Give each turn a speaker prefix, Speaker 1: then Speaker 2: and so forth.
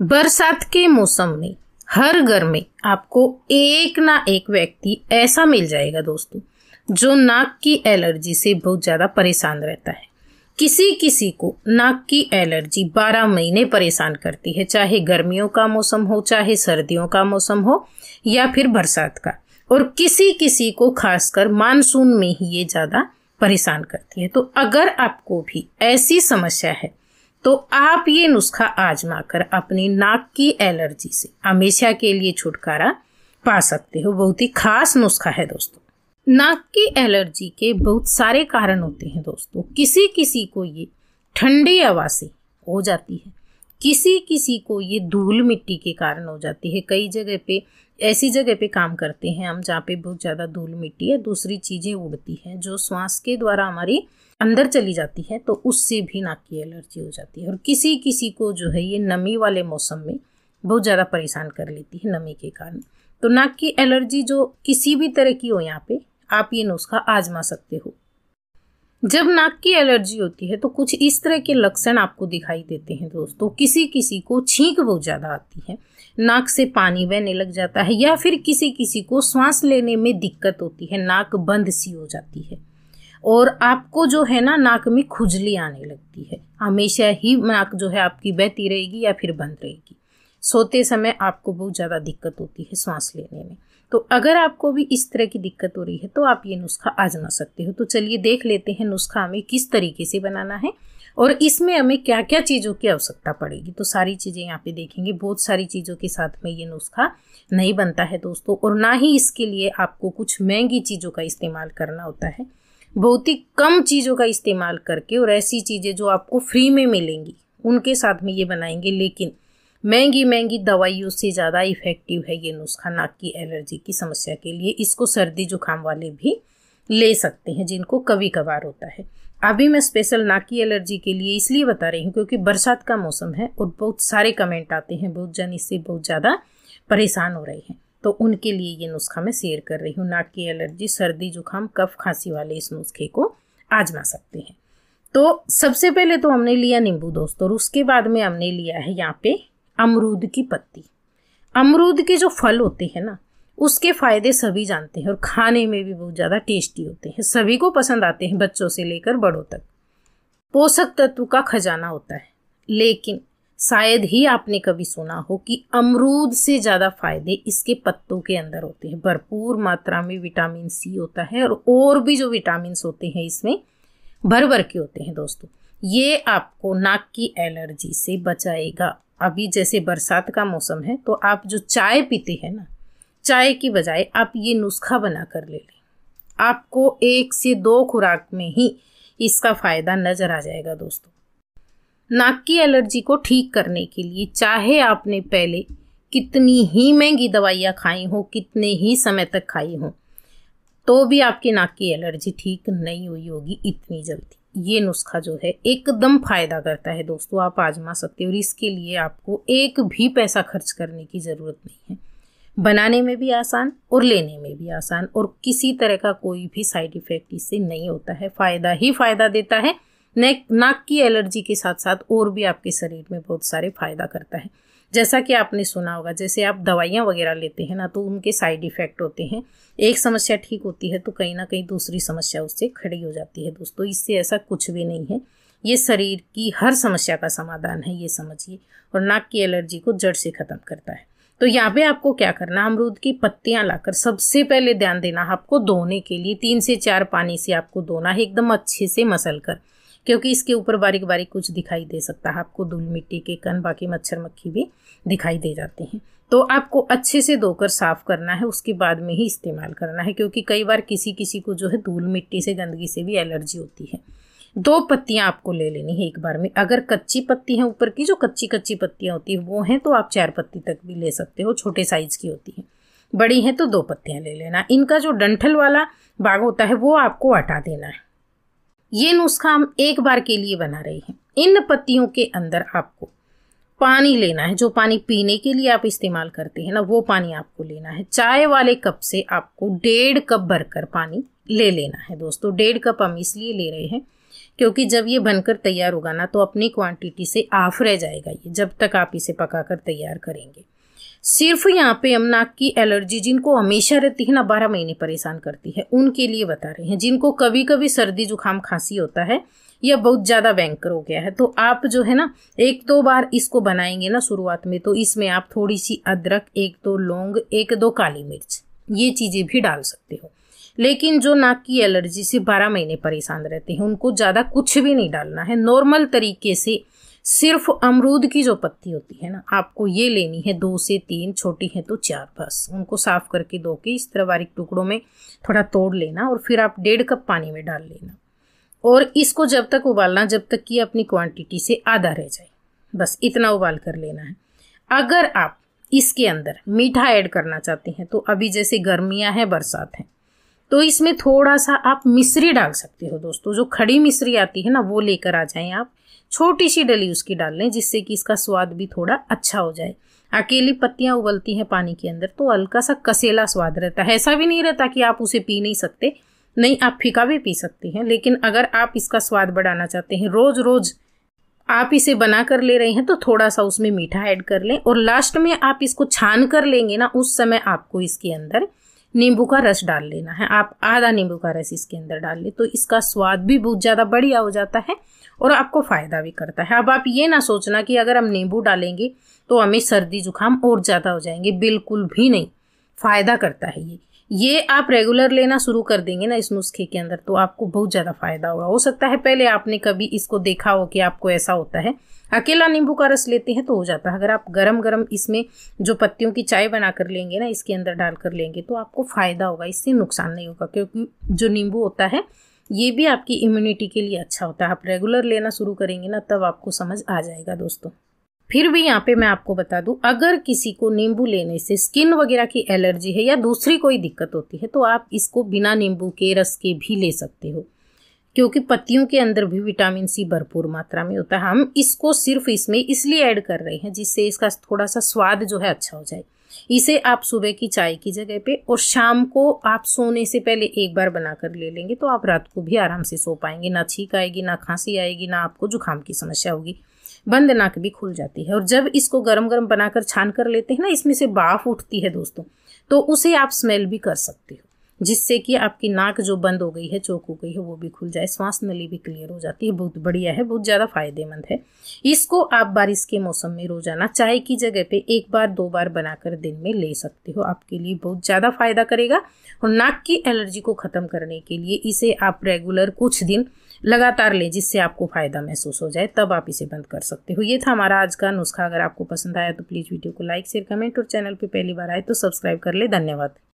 Speaker 1: बरसात के मौसम में हर घर में आपको एक ना एक व्यक्ति ऐसा मिल जाएगा दोस्तों जो नाक की एलर्जी से बहुत ज़्यादा परेशान रहता है किसी किसी को नाक की एलर्जी 12 महीने परेशान करती है चाहे गर्मियों का मौसम हो चाहे सर्दियों का मौसम हो या फिर बरसात का और किसी किसी को खासकर मानसून में ही ये ज़्यादा परेशान करती है तो अगर आपको भी ऐसी समस्या है तो आप ये नुस्खा आजमा कर अपनी नाक की एलर्जी से हमेशा के लिए छुटकारा पा सकते हो बहुत ही खास नुस्खा है दोस्तों नाक की एलर्जी के बहुत सारे कारण होते हैं दोस्तों किसी किसी को ये ठंडी हवा से हो जाती है किसी किसी को ये धूल मिट्टी के कारण हो जाती है कई जगह पे ऐसी जगह पे काम करते हैं हम जहाँ पे बहुत ज़्यादा धूल मिट्टी है दूसरी चीज़ें उड़ती हैं जो श्वास के द्वारा हमारी अंदर चली जाती है तो उससे भी नाक की एलर्जी हो जाती है और किसी किसी को जो है ये नमी वाले मौसम में बहुत ज़्यादा परेशान कर लेती है नमी के कारण तो नाक की एलर्जी जो किसी भी तरह की हो यहाँ पे आप ये नुस्खा आजमा सकते हो जब नाक की एलर्जी होती है तो कुछ इस तरह के लक्षण आपको दिखाई देते हैं दोस्तों किसी किसी को छींक बहुत ज़्यादा आती है नाक से पानी बहने लग जाता है या फिर किसी किसी को सांस लेने में दिक्कत होती है नाक बंद सी हो जाती है और आपको जो है ना नाक में खुजली आने लगती है हमेशा ही नाक जो है आपकी बहती रहेगी या फिर बंद रहेगी सोते समय आपको बहुत ज़्यादा दिक्कत होती है सांस लेने में तो अगर आपको भी इस तरह की दिक्कत हो रही है तो आप ये नुस्खा आजमा सकते हो तो चलिए देख लेते हैं नुस्खा हमें किस तरीके से बनाना है और इसमें हमें क्या क्या चीज़ों की आवश्यकता पड़ेगी तो सारी चीज़ें यहाँ पे देखेंगे बहुत सारी चीज़ों के साथ में ये नुस्खा नहीं बनता है दोस्तों और ना ही इसके लिए आपको कुछ महंगी चीज़ों का इस्तेमाल करना होता है बहुत ही कम चीज़ों का इस्तेमाल करके और ऐसी चीज़ें जो आपको फ्री में मिलेंगी उनके साथ में ये बनाएंगे लेकिन महंगी महंगी दवाइयों से ज़्यादा इफ़ेक्टिव है ये नुस्खा नाक की एलर्जी की समस्या के लिए इसको सर्दी जुकाम वाले भी ले सकते हैं जिनको कभी कभार होता है अभी मैं स्पेशल नाक की एलर्जी के लिए इसलिए बता रही हूँ क्योंकि बरसात का मौसम है और बहुत सारे कमेंट आते हैं बहुत जन इससे बहुत ज़्यादा परेशान हो रहे हैं तो उनके लिए ये नुस्खा मैं शेयर कर रही हूँ नाक की एलर्जी सर्दी जुकाम कफ खांसी वाले इस नुस्खे को आजमा सकते हैं तो सबसे पहले तो हमने लिया नींबू दोस्त और उसके बाद में हमने लिया है यहाँ पे अमरूद की पत्ती अमरूद के जो फल होते हैं ना उसके फ़ायदे सभी जानते हैं और खाने में भी बहुत ज़्यादा टेस्टी होते हैं सभी को पसंद आते हैं बच्चों से लेकर बड़ों तक पोषक तत्व का खजाना होता है लेकिन शायद ही आपने कभी सुना हो कि अमरूद से ज़्यादा फायदे इसके पत्तों के अंदर होते हैं भरपूर मात्रा में विटामिन सी होता है और और भी जो विटामिन होते हैं इसमें भर भर के होते हैं दोस्तों ये आपको नाक की एलर्जी से बचाएगा अभी जैसे बरसात का मौसम है तो आप जो चाय पीते हैं ना चाय की बजाय आप ये नुस्खा बना कर ले लें आपको एक से दो खुराक में ही इसका फ़ायदा नज़र आ जाएगा दोस्तों नाक की एलर्जी को ठीक करने के लिए चाहे आपने पहले कितनी ही महंगी दवाइयाँ खाई हों कितने ही समय तक खाई हों तो भी आपकी नाक की एलर्जी ठीक नहीं हुई होगी इतनी जल्दी ये नुस्खा जो है एकदम फ़ायदा करता है दोस्तों आप आजमा सकते हो और इसके लिए आपको एक भी पैसा खर्च करने की ज़रूरत नहीं है बनाने में भी आसान और लेने में भी आसान और किसी तरह का कोई भी साइड इफ़ेक्ट इससे नहीं होता है फ़ायदा ही फ़ायदा देता है नेक नाक की एलर्जी के साथ साथ और भी आपके शरीर में बहुत सारे फ़ायदा करता है जैसा कि आपने सुना होगा जैसे आप दवाइयाँ वगैरह लेते हैं ना तो उनके साइड इफ़ेक्ट होते हैं एक समस्या ठीक होती है तो कहीं ना कहीं दूसरी समस्या उससे खड़ी हो जाती है दोस्तों इससे ऐसा कुछ भी नहीं है ये शरीर की हर समस्या का समाधान है ये समझिए और नाक की एलर्जी को जड़ से ख़त्म करता है तो यहाँ पे आपको क्या करना अमरूद की पत्तियाँ लाकर सबसे पहले ध्यान देना आपको धोने के लिए तीन से चार पानी से आपको धोना है एकदम अच्छे से मसल कर क्योंकि इसके ऊपर बारीक बारीक कुछ दिखाई दे सकता है आपको धूल मिट्टी के कण बाकी मच्छर मक्खी भी दिखाई दे जाते हैं तो आपको अच्छे से धोकर साफ़ करना है उसके बाद में ही इस्तेमाल करना है क्योंकि कई बार किसी किसी को जो है धूल मिट्टी से गंदगी से भी एलर्जी होती है दो पत्तियां आपको ले लेनी है एक बार में अगर कच्ची पत्ती है ऊपर की जो कच्ची कच्ची पत्तियां होती है वो हैं तो आप चार पत्ती तक भी ले सकते हो छोटे साइज की होती है बड़ी हैं तो दो पत्तियां ले लेना इनका जो डंठल वाला बाग होता है वो आपको हटा देना है ये नुस्खा हम एक बार के लिए बना रहे हैं इन पत्तियों के अंदर आपको पानी लेना है जो पानी पीने के लिए आप इस्तेमाल करते हैं ना वो पानी आपको लेना है चाय वाले कप से आपको डेढ़ कप भरकर पानी ले लेना है दोस्तों डेढ़ कप हम इसलिए ले रहे हैं क्योंकि जब ये बनकर तैयार होगा ना तो अपनी क्वांटिटी से आफ रह जाएगा ये जब तक आप इसे पकाकर तैयार करेंगे सिर्फ यहाँ पे नाक की एलर्जी जिनको हमेशा रहती है ना बारह महीने परेशान करती है उनके लिए बता रहे हैं जिनको कभी कभी सर्दी जुकाम खांसी होता है या बहुत ज़्यादा बैंकर हो गया है तो आप जो है ना एक दो बार इसको बनाएंगे ना शुरुआत में तो इसमें आप थोड़ी सी अदरक एक दो लौंग एक दो काली मिर्च ये चीज़ें भी डाल सकते हो लेकिन जो नाक की एलर्जी से बारह महीने परेशान रहते हैं उनको ज़्यादा कुछ भी नहीं डालना है नॉर्मल तरीके से सिर्फ अमरूद की जो पत्ती होती है ना आपको ये लेनी है दो से तीन छोटी है तो चार बस उनको साफ करके दो के इस तरह बारीक टुकड़ों में थोड़ा तोड़ लेना और फिर आप डेढ़ कप पानी में डाल लेना और इसको जब तक उबालना जब तक कि अपनी क्वांटिटी से आधा रह जाए बस इतना उबाल कर लेना है अगर आप इसके अंदर मीठा ऐड करना चाहते हैं तो अभी जैसे गर्मियां हैं बरसात हैं तो इसमें थोड़ा सा आप मिश्री डाल सकते हो दोस्तों जो खड़ी मिश्री आती है ना वो लेकर आ जाएं आप छोटी सी डली उसकी डाल लें जिससे कि इसका स्वाद भी थोड़ा अच्छा हो जाए अकेली पत्तियां उबलती हैं पानी के अंदर तो हल्का सा कसेला स्वाद रहता है ऐसा भी नहीं रहता कि आप उसे पी नहीं सकते नहीं आप फीका भी पी सकते हैं लेकिन अगर आप इसका स्वाद बढ़ाना चाहते हैं रोज़ रोज़ आप इसे बना कर ले रहे हैं तो थोड़ा सा उसमें मीठा ऐड कर लें और लास्ट में आप इसको छान कर लेंगे ना उस समय आपको इसके अंदर नींबू का रस डाल लेना है आप आधा नींबू का रस इसके अंदर डाल ले तो इसका स्वाद भी बहुत ज़्यादा बढ़िया हो जाता है और आपको फ़ायदा भी करता है अब आप ये ना सोचना कि अगर हम नींबू डालेंगे तो हमें सर्दी जुकाम और ज़्यादा हो जाएंगे बिल्कुल भी नहीं फ़ायदा करता है ये ये आप रेगुलर लेना शुरू कर देंगे ना इस नुस्खे के अंदर तो आपको बहुत ज़्यादा फ़ायदा होगा हो सकता है पहले आपने कभी इसको देखा हो कि आपको ऐसा होता है अकेला नींबू का रस लेते हैं तो हो जाता है अगर आप गरम गरम इसमें जो पत्तियों की चाय बना कर लेंगे ना इसके अंदर डाल कर लेंगे तो आपको फ़ायदा होगा इससे नुकसान नहीं होगा क्योंकि जो नींबू होता है ये भी आपकी इम्यूनिटी के लिए अच्छा होता है आप रेगुलर लेना शुरू करेंगे ना तब आपको समझ आ जाएगा दोस्तों फिर भी यहाँ पे मैं आपको बता दूँ अगर किसी को नींबू लेने से स्किन वगैरह की एलर्जी है या दूसरी कोई दिक्कत होती है तो आप इसको बिना नींबू के रस के भी ले सकते हो क्योंकि पत्तियों के अंदर भी विटामिन सी भरपूर मात्रा में होता है हम इसको सिर्फ इसमें इसलिए ऐड कर रहे हैं जिससे इसका थोड़ा सा स्वाद जो है अच्छा हो जाए इसे आप सुबह की चाय की जगह पे और शाम को आप सोने से पहले एक बार बनाकर ले लेंगे तो आप रात को भी आराम से सो पाएंगे ना छींक आएगी ना खांसी आएगी ना आपको जुकाम की समस्या होगी बंद नाक भी खुल जाती है और जब इसको गरम गरम बनाकर छान कर लेते हैं ना इसमें से बाफ उठती है दोस्तों तो उसे आप स्मेल भी कर सकते हो जिससे कि आपकी नाक जो बंद हो गई है चौक हो गई है वो भी खुल जाए श्वास नली भी क्लियर हो जाती है बहुत बढ़िया है बहुत ज़्यादा फायदेमंद है इसको आप बारिश के मौसम में रोजाना चाय की जगह पे एक बार दो बार बनाकर दिन में ले सकते हो आपके लिए बहुत ज़्यादा फायदा करेगा और नाक की एलर्जी को ख़त्म करने के लिए इसे आप रेगुलर कुछ दिन लगातार लें जिससे आपको फ़ायदा महसूस हो जाए तब आप इसे बंद कर सकते हो ये था हमारा आज का नुस्खा अगर आपको पसंद आया तो प्लीज़ वीडियो को लाइक शेयर कमेंट और चैनल पर पहली बार आए तो सब्सक्राइब कर ले धन्यवाद